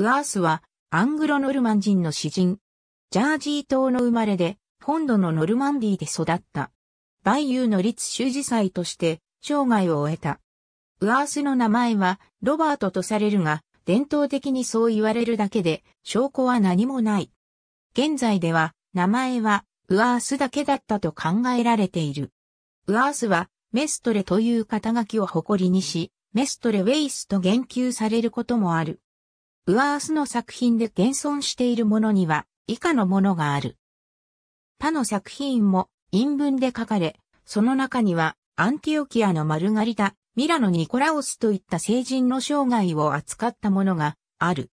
ウアースはアングロノルマン人の詩人。ジャージー島の生まれで、本土のノルマンディーで育った。バイユーの立州司祭として生涯を終えた。ウアースの名前はロバートとされるが、伝統的にそう言われるだけで証拠は何もない。現在では名前はウアースだけだったと考えられている。ウアースはメストレという肩書きを誇りにし、メストレウェイスと言及されることもある。ウアースの作品で現存しているものには以下のものがある。他の作品も陰文で書かれ、その中にはアンティオキアのマルガリタ、ミラノ・ニコラオスといった成人の生涯を扱ったものがある。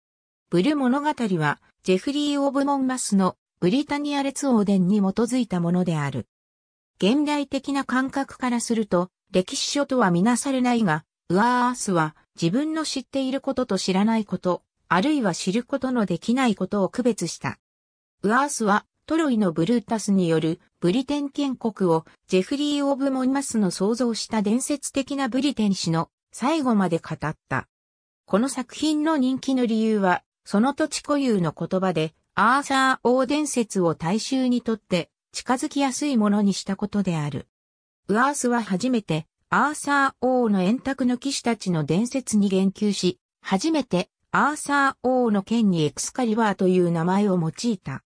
ブル物語はジェフリー・オブ・モンマスのブリタニア列王伝に基づいたものである。現代的な感覚からすると歴史書とはみなされないが、ウアースは自分の知っていることと知らないこと、あるいは知ることのできないことを区別した。ウアースはトロイのブルータスによるブリテン建国をジェフリー・オブ・モンマスの創造した伝説的なブリテン氏の最後まで語った。この作品の人気の理由は、その土地固有の言葉で、アーサー王伝説を大衆にとって近づきやすいものにしたことである。ウアースは初めてアーサー王の円卓の騎士たちの伝説に言及し、初めてアーサー王の剣にエクスカリバーという名前を用いた。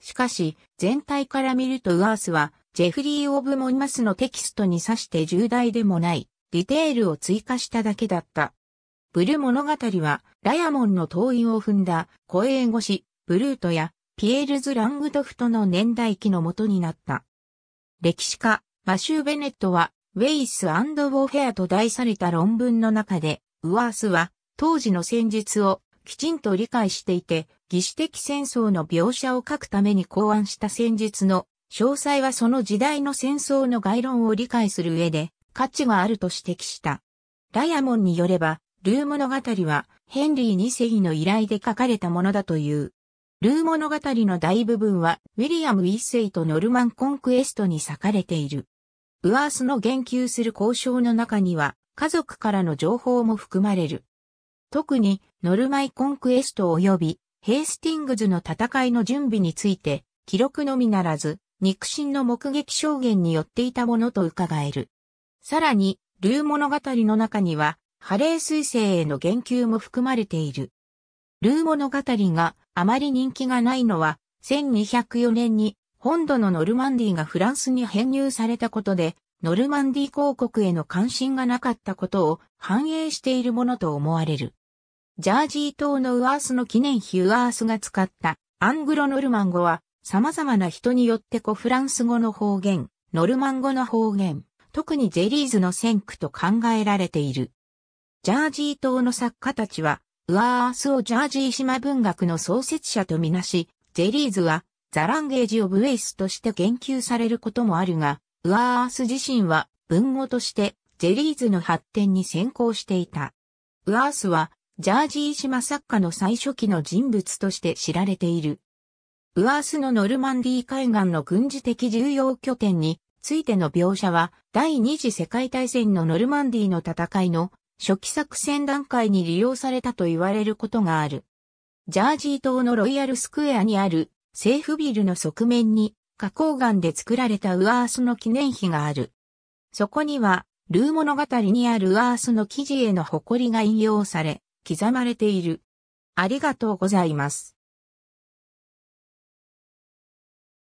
しかし、全体から見るとウアースは、ジェフリー・オブ・モンマスのテキストに指して重大でもない、ディテールを追加しただけだった。ブル物語は、ラヤモンの党員を踏んだ、声援越し、ブルートや、ピエールズ・ラングドフトの年代記の元になった。歴史家、マシュー・ベネットは、ウェイス・ウォーフェアと題された論文の中で、ウアースは、当時の戦術をきちんと理解していて、義士的戦争の描写を書くために考案した戦術の詳細はその時代の戦争の概論を理解する上で価値があると指摘した。ダイヤモンによれば、ルー物語はヘンリー2世の依頼で書かれたものだという。ルー物語の大部分はウィリアム1世とノルマンコンクエストに裂かれている。ウアースの言及する交渉の中には家族からの情報も含まれる。特にノルマイコンクエスト及びヘイスティングズの戦いの準備について、記録のみならず、肉親の目撃証言によっていたものと伺える。さらに、ルー物語の中には、ハレー彗星への言及も含まれている。ルー物語があまり人気がないのは、1204年に本土のノルマンディがフランスに編入されたことで、ノルマンディ公国への関心がなかったことを反映しているものと思われる。ジャージー島のウアースの記念碑ウアースが使ったアングロノルマン語は様々な人によって古フランス語の方言、ノルマン語の方言、特にゼリーズの先駆と考えられている。ジャージー島の作家たちは、ウアースをジャージー島文学の創設者とみなし、ゼリーズはザランゲージ・オブ・ウェイスとして言及されることもあるが、ウアース自身は文語としてゼリーズの発展に先行していた。ウアースはジャージー島作家の最初期の人物として知られている。ウアースのノルマンディー海岸の軍事的重要拠点についての描写は、第二次世界大戦のノルマンディーの戦いの初期作戦段階に利用されたと言われることがある。ジャージー島のロイヤルスクエアにある政府ビルの側面に花崗岩で作られたウアースの記念碑がある。そこには、ルー物語にあるウアースの記事への誇りが引用され、刻まれている。ありがとうございます。